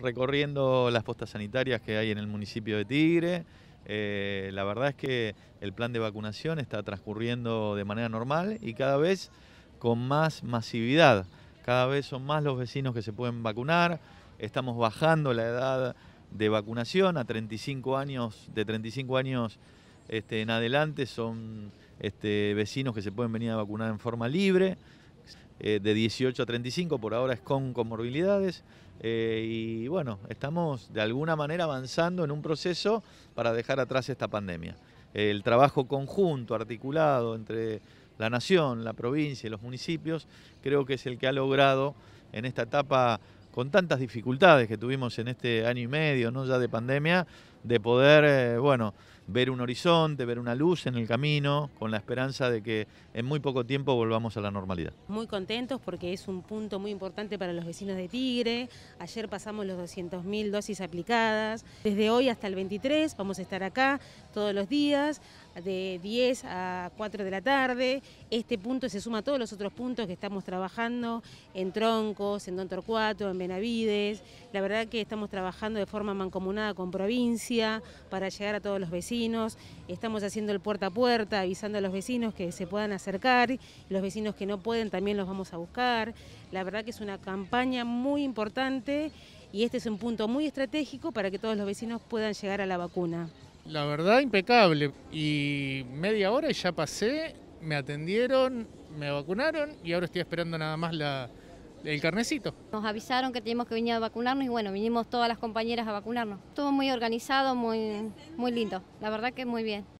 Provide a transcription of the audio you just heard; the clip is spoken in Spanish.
recorriendo las postas sanitarias que hay en el municipio de Tigre. Eh, la verdad es que el plan de vacunación está transcurriendo de manera normal y cada vez con más masividad. Cada vez son más los vecinos que se pueden vacunar. Estamos bajando la edad de vacunación a 35 años, de 35 años este, en adelante son este, vecinos que se pueden venir a vacunar en forma libre. Eh, de 18 a 35, por ahora es con comorbilidades. Eh, y bueno, estamos de alguna manera avanzando en un proceso para dejar atrás esta pandemia. El trabajo conjunto, articulado entre la nación, la provincia y los municipios, creo que es el que ha logrado en esta etapa con tantas dificultades que tuvimos en este año y medio, no ya de pandemia, de poder, eh, bueno, ver un horizonte, ver una luz en el camino, con la esperanza de que en muy poco tiempo volvamos a la normalidad. Muy contentos porque es un punto muy importante para los vecinos de Tigre. Ayer pasamos los 200.000 dosis aplicadas. Desde hoy hasta el 23 vamos a estar acá todos los días, de 10 a 4 de la tarde. Este punto se suma a todos los otros puntos que estamos trabajando en Troncos, en Don Torcuato, en Benavides. La verdad que estamos trabajando de forma mancomunada con provincia para llegar a todos los vecinos. Estamos haciendo el puerta a puerta, avisando a los vecinos que se puedan acercar, los vecinos que no pueden también los vamos a buscar. La verdad que es una campaña muy importante y este es un punto muy estratégico para que todos los vecinos puedan llegar a la vacuna. La verdad, impecable. Y media hora y ya pasé, me atendieron, me vacunaron y ahora estoy esperando nada más la, el carnecito. Nos avisaron que teníamos que venir a vacunarnos y bueno, vinimos todas las compañeras a vacunarnos. Estuvo muy organizado, muy, muy lindo, la verdad que muy bien.